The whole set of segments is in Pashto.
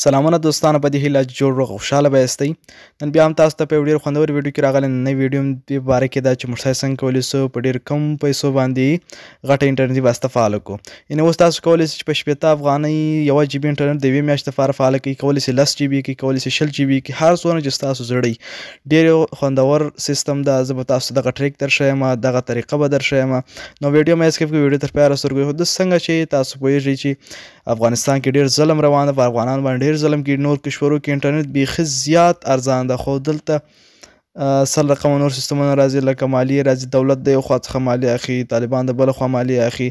سلامونه دوستانو په دې هیله جوړ روغ خوشاله به یاستئ نن بیا هم تاسو ته په یو ډېر خوندور ویډیو کې راغلی نننۍ ویډیو هم دې باره کې ده چې موږ څنګه کولی سو په ډېر کم پیسو باندې غټه انټرنیټي واسطه فعاله کړو یعنې اوس تاسو کولی سئ چې په شپېته افغانۍ یوه جي بي انټرنیټ د یوې میاشتې لپاره فعاله کړئ کولی سئ لس جي بي کې کولی سئ شل جي بي کې هر څونه چې ستاسو زړه ډېر یو خوندور سیستم ده زه به تاسو دغه ټریک درښیم دغه طریقه به درښیم نو ویډیو مې اسکیپ کړئ ویډیو تر پایه راسترګو د څنګه چې تاسو پوهېږئ چې افغانستان کې ډېر ظلم روان دی په افغانانو باندې ډیر ظلم کې نور کشورو کې انټرنیټ بیخي زیات ارزان ده خو دلته سل رقم نور سیستمونه راځي لکه مالیه راځي دولت د یو خوا څخه مالیه اخلي طالبان د بل خوا مالیه اخلي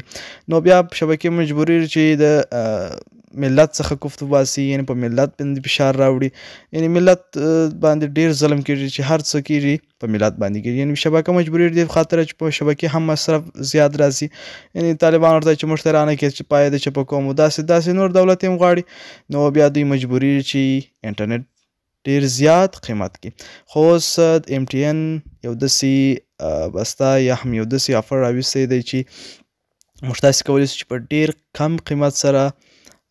نو بیا شبکې مجبوري چې د ملت څخه کوفت وباسي یعنی په ملت باندې فشار راوړي یعنی ملت باندې ډیر ظلم کیږي چې هر څه کیږي په ملت باندې کیږي یعنی شبکه مجبوري دي خاطر چې په شبکې هم مصرف زیات راځي یعنی طالبان ورته چې مشترانه کې چې پای د چپکو مو داسې داسې نور دولت هم غواړي نو بیا دوی مجبوري چې انټرنیټ ډیر زیات قیمت کې خو سد ام ټي ان یو دسي بستا یا هم یو دسي افر راوي سي دی چې مشتاسي کولای شي چې په ډیر کم قیمت سره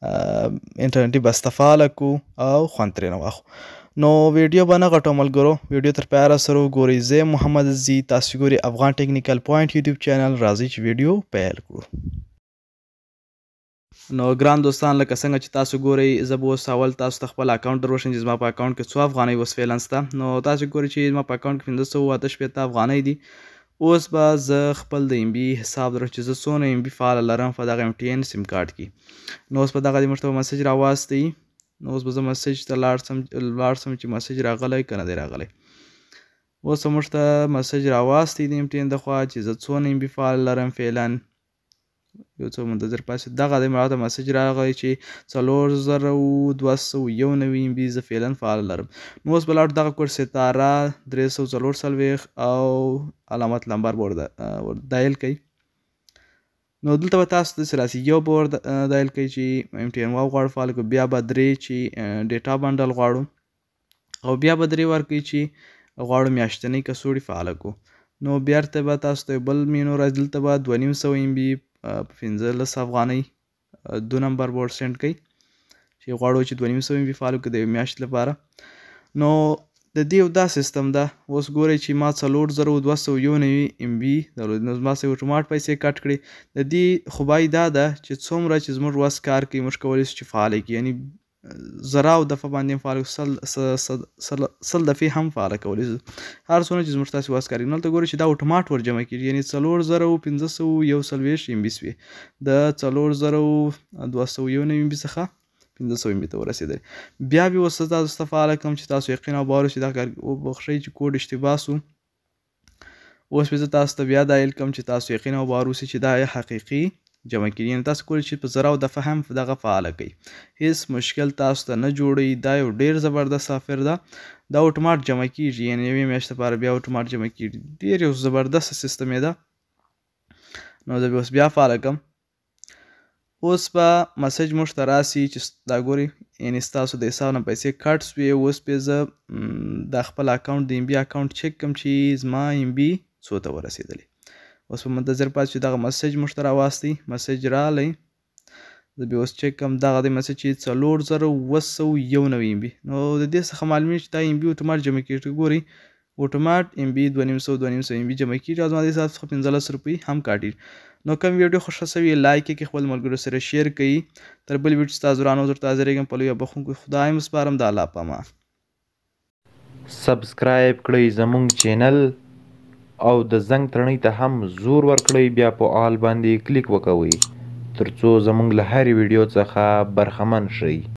انټرنیټي بسته فعال کو او خوند ترې نه واخو نو ویډیو باندې غټو ملګرو ویډیو تر پیاره سره ګوري زه محمد زی تاسو ګوري افغان ټیکنیکل پوینټ یوټیوب چینل راځي چې ویډیو پیل کړو نو ګران دوستان لکه څنګه چې تاسو ګوري زبو سوال تاسو خپل اکاؤنٹ دروښین چې زما په اکاؤنٹ کې څو افغانۍ وسفیلنس تا نو تاسو ګوري چې زما په اکاؤنٹ کې 500 واته شپې تا افغانۍ دي اوس به زه خپل د ایم بي حساب درو چې زه څونه ایم بي فعال لرم په دغه ایم ټي ان سیم کارت کې نو اوس په دغه د مرتبه میسج راواستي نو اوس به زه میسج ته لاړ سم لاړ سم چې میسج راغلی که نه دی راغلی اوس موږ ته میسج راواستي د ایم ټي ان د خوا چې زه څونه ایم بي فعال لرم فعلا یو څو موده در پاسې دغه د مراته مسج راغی چې څلور زره دوه سوه یو نوي ام بي زه فعلا فعال لرم نو اوس به لاړ دغه کوډ ستاره درې سوه څلور څلوېښت او علامت لمبر به ور دایل کوي نو دلته به تاسو داسې راسي یو به ور دایل کوئ چې ایم ټي ان واو غواړو فعال کړو بیا به درې چې ډیټا بنډل غواړو او بیا به درې ورکوئ چې غواړو میاشتنۍ کڅوړې فعاله کړو نو بیا ورته به تاسو ته بل مینو راځي دلته به دوه نیم سوه ایم بي په پنځه لس افغانۍ دو نمبر به ورسینډ کوئ چې غواړو چې دوه نیم سوه بي فعال کړو د یوې میاشتې لپاره نو د دې یو دا سیستم ده اوس ګورئ چې ما څلور زره دوه سوه یو نوي ام بي درلودې نو زما سه اتومات پیسې کټ کړې د دې خوبای دا ده چې څومره چې زموږ وس کار کوي موږ کولی شو چې فعالې کړي یعنې زراو دفه باندې فعال سل سل سل دفه هم فعال کولی هر څونه چې زموږ تاسو واسکاري نو ته ګوري چې دا اتومات ور جمع کیږي یعنی 3500 یو سلويش ایم بي سوي د 3200 یو نیم بي څخه 1500 ایم بي ته ورسېدل بیا به وسه تاسو استفاده کوم چې تاسو یقین او باور شي دا کار او بخښي چې کوډ اشتباه سو اوس به تاسو ته بیا دا الکم چې تاسو یقین او باور وسي چې دا حقيقي جمع کړي یعنې تاسو کولی شئ په زراو دفعه هم دغه فعاله کړئ هیڅ مشکل تاسو ته نه جوړوي دا یو ډېر زبردست سافټویر ده دا اتومات جمع کیږي یعنې یوې میاشتې لپاره بیا اتومات جمع کیږي ډېر یو زبردست سیستم یې ده نو زه اوس بیا فعاله کړم اوس به مسج موږ ته راسي چې دا ګوري یعنی ستاسو د حساب نه پیسې کټ سوې اوس پې زه د خپل اکاونټ د ایم بي اکاونټ چک کړم چې زما ایم بي څو ته ورسېدلی اوس په منتظر پاتې چې دغه مسیج موږ ته راواستي مسیج راغلی زه بیا اوس چې کوم دغه دی مسیج چې څلور زره اووه سوه یو نوي ایم بي نو د دې څخه معلومېږي چې دا ایم بي اتومات جمع کېږي ګورئ اتومات ایم بي دوه نیم سوه دوه نیم سوه ایم بي جمع کېږي او زما د حساب څخه پنځلس روپۍ هم کاټېږي نو کوم ویډیو خوښه سوي لایک یې کړئ خپل ملګرو سره شیر کړئ تر بل ویډیو ستاسو ورانو زر تازه رېږم په لویه بخونکو خدای مسپارم د الله په امان سبسکرایب کړئ زموږ چینل او د زنګ تڼۍ ته هم زور ورکړئ بیا په آل باندې کلیک وکوئ ترڅو زموږ له هرې ویډیو څخه برخمن شئ